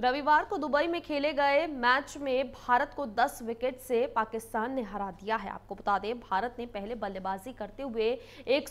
रविवार को दुबई में खेले गए मैच में भारत को 10 विकेट से पाकिस्तान ने हरा दिया है आपको बता दें भारत ने पहले बल्लेबाजी करते हुए एक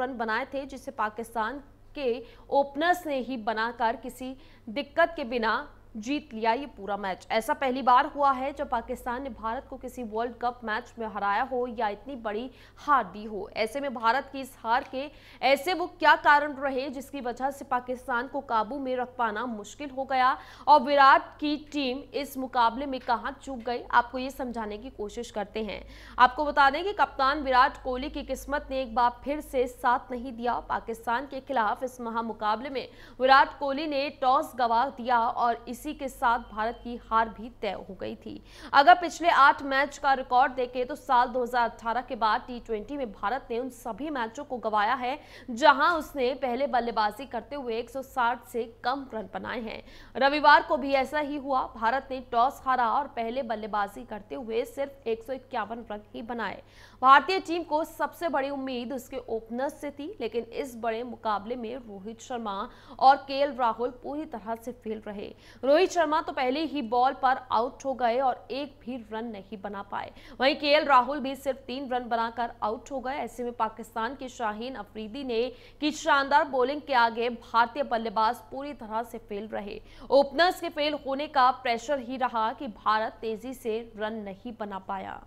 रन बनाए थे जिसे पाकिस्तान के ओपनर्स ने ही बनाकर किसी दिक्कत के बिना जीत लिया ये पूरा मैच ऐसा पहली बार हुआ है जब पाकिस्तान ने भारत को किसी वर्ल्ड कप मैच में हराया हो या इतनी बड़ी हार दी हो ऐसे में भारत की इस हार के ऐसे वो क्या कारण रहे जिसकी वजह से पाकिस्तान को काबू में रख पाना मुश्किल हो गया और विराट की टीम इस मुकाबले में कहाँ चूक गई आपको ये समझाने की कोशिश करते हैं आपको बता दें कि कप्तान विराट कोहली की किस्मत ने एक बार फिर से साथ नहीं दिया पाकिस्तान के खिलाफ इस महामुकाबले में विराट कोहली ने टॉस गवा दिया और इसी इसी के साथ भारत की हार भी तय हो गई थी अगर पिछले आठ मैच का रिकॉर्ड देखें तो साल 2018 के बाद टी में भारत ने उन सभी मैचों को गवाया है जहां उसने पहले बल्लेबाजी करते हुए 160 से कम रन बनाए हैं रविवार को भी ऐसा ही हुआ भारत ने टॉस हारा और पहले बल्लेबाजी करते हुए सिर्फ एक रन ही बनाए भारतीय टीम को सबसे बड़ी उम्मीद उसके ओपनर्स से थी लेकिन इस बड़े मुकाबले में रोहित शर्मा और के राहुल पूरी तरह से फेल रहे रोहित शर्मा तो पहले ही बॉल पर आउट हो गए और एक भी रन नहीं बना पाए वहीं के राहुल भी सिर्फ तीन रन बनाकर आउट हो गए ऐसे में पाकिस्तान के शाहीन अफरीदी ने की शानदार बॉलिंग के आगे भारतीय बल्लेबाज पूरी तरह से फेल रहे ओपनर्स के फेल होने का प्रेशर ही रहा कि भारत तेजी से रन नहीं बना पाया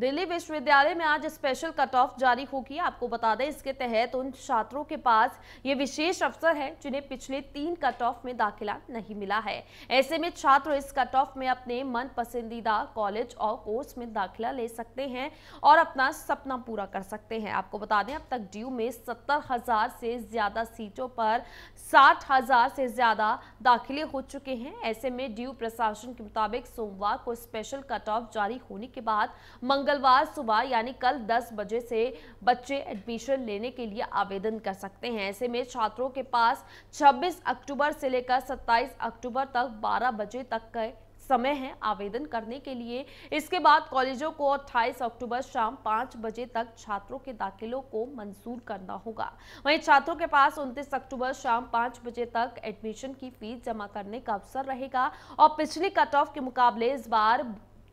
दिल्ली विश्वविद्यालय में आज स्पेशल कट ऑफ जारी होगी आपको बता दें इसके तहत उन छात्रों के पास ये विशेष अवसर है जिन्हें पिछले तीन कट ऑफ में दाखिला नहीं मिला है ऐसे में छात्र इस कट ऑफ में अपने मन पसंदीदा कॉलेज और कोर्स में दाखिला ले सकते हैं और अपना सपना पूरा कर सकते हैं आपको बता दें अब तक ड्यू में सत्तर हजार से ज्यादा सीटों पर साठ हजार से ज्यादा दाखिले हो चुके हैं ऐसे में ड्यू प्रशासन के मुताबिक सोमवार को स्पेशल कट ऑफ जारी होने के बाद मंगल मंगलवार सुबह यानी कल 10 बजे से बच्चे एडमिशन लेने के लिए आवेदन कर सकते हैं ऐसे में छात्रों के पास 26 अक्टूबर से लेकर 27 अक्टूबर तक 12 बजे तक का समय है आवेदन करने के लिए इसके बाद कॉलेजों को 28 अक्टूबर शाम 5 बजे तक छात्रों के दाखिलों को मंजूर करना होगा वहीं छात्रों के पास 29 अक्टूबर शाम 5 बजे तक एडमिशन की फीस जमा करने का अवसर रहेगा और पिछली कट ऑफ के मुकाबले इस बार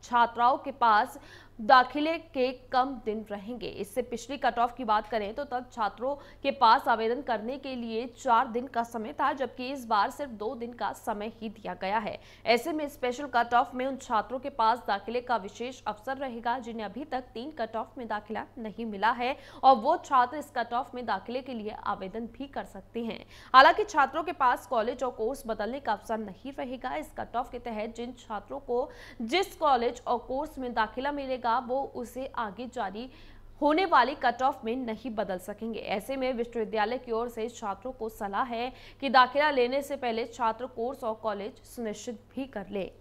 छात्राओं के पास दाखिले के कम दिन रहेंगे इससे पिछली कट ऑफ की बात करें तो तब छात्रों के पास आवेदन करने के लिए चार दिन का समय था जबकि इस बार सिर्फ दो दिन का समय ही दिया गया है ऐसे में स्पेशल कट ऑफ में उन छात्रों के पास दाखिले का विशेष अवसर रहेगा जिन्हें अभी तक तीन कट ऑफ में दाखिला नहीं मिला है और वो छात्र इस कट ऑफ में दाखिले के लिए आवेदन भी कर सकते हैं हालांकि छात्रों के पास कॉलेज और कोर्स बदलने का अवसर नहीं रहेगा इस कट ऑफ के तहत जिन छात्रों को जिस कॉलेज और कोर्स में दाखिला मिलेगा रहेगा वो उसे आगे जारी होने वाले कट ऑफ में नहीं बदल सकेंगे ऐसे में विश्वविद्यालय की ओर से छात्रों को सलाह है कि दाखिला लेने से पहले छात्र कोर्स और कॉलेज सुनिश्चित भी कर ले